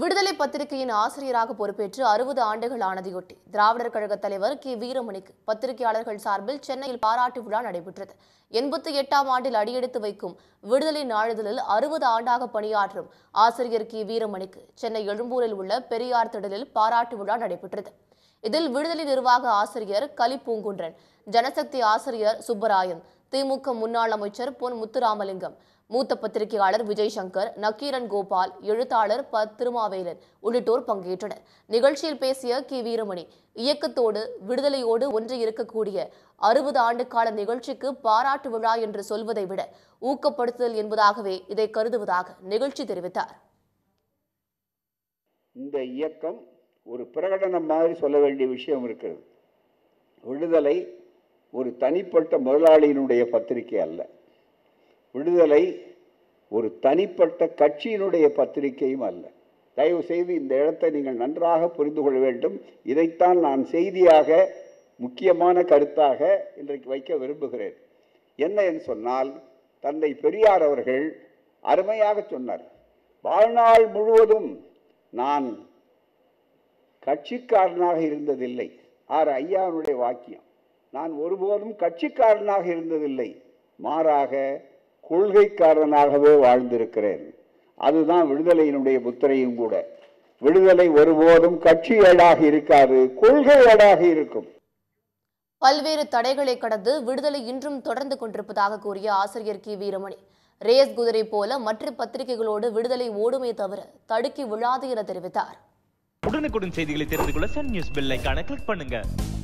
விடுதலை பத்திரிகையின் ஆசிரியராக பொறுப்பேற்று அறுபது ஆண்டுகள் ஆனதையொட்டி திராவிடர் கழக தலைவர் கி வீரமணிக்கு பத்திரிகையாளர்கள் சார்பில் சென்னையில் பாராட்டு விழா நடைபெற்றது எண்பத்தி எட்டாம் ஆண்டில் அடியெடுத்து வைக்கும் விடுதலை நாளிதழில் அறுபது ஆண்டாக பணியாற்றும் ஆசிரியர் கி வீரமணிக்கு சென்னை எழும்பூரில் உள்ள பெரியார் திடலில் பாராட்டு விழா நடைபெற்றது இதில் விடுதலை நிர்வாக ஆசிரியர் கலிப்பூங்குன்றன் ஜனசக்தி ஆசிரியர் சுப்பராயன் திமுக முன்னாள் அமைச்சர் பொன் முத்துராமலிங்கம் மூத்த பத்திரிகையாளர் விஜய் சங்கர் நக்கீரன் கோபால் எழுத்தாளர் ப திருமாவேலன் உள்ளிட்டோர் பங்கேற்றனர் நிகழ்ச்சியில் பேசிய கி வீரமணி இயக்கத்தோடு விடுதலையோடு ஒன்று இருக்கக்கூடிய அறுபது ஆண்டு கால நிகழ்ச்சிக்கு பாராட்டு விழா என்று சொல்வதை விட ஊக்கப்படுத்துதல் என்பதாகவே இதை கருதுவதாக நிகழ்ச்சி தெரிவித்தார் இந்த இயக்கம் ஒரு பிரகடனம் மாதிரி சொல்ல வேண்டிய விஷயம் இருக்கிறது விடுதலை ஒரு தனிப்பட்ட முதலாளியினுடைய பத்திரிகை அல்ல விடுதலை ஒரு தனிப்பட்ட கட்சியினுடைய பத்திரிகையும் அல்ல தயவு செய்து இந்த இடத்தை நீங்கள் நன்றாக புரிந்து கொள்ள வேண்டும் இதைத்தான் நான் செய்தியாக முக்கியமான கருத்தாக இன்றைக்கு வைக்க விரும்புகிறேன் என்ன என்று சொன்னால் தந்தை பெரியார் அவர்கள் அருமையாக சொன்னார் வாழ்நாள் முழுவதும் நான் கட்சிக்காரனாக இருந்ததில்லை ஆறு ஐயாவுடைய வாக்கியம் நான் ஒருபோதும் கட்சிக்காரனாக இருந்ததில்லை மாறாக கொள்கைக்காரனாகவே வாழ்ந்திருக்கிறேன் அதுதான் விடுதலையினுடைய புத்திரையும் கூட விடுதலை ஒருபோதும் கட்சி ஏடாக இருக்காது கொள்கை ஏடாக இருக்கும் பல்வேறு தடைகளை கடந்து விடுதலை இன்றும் தொடர்ந்து கொண்டிருப்பதாக கூறிய ஆசிரியர் கி வீரமணி ரேஸ் குதிரை போல மற்ற பத்திரிகைகளோடு விடுதலை ஓடுமே தவிர தடுக்கி விழாது என தெரிவித்தார் உடனுக்குடன் செய்திகளை தெரிந்து கொள்ள சன் நியூஸ் பெல்லைக்கான கிளிக் பண்ணுங்க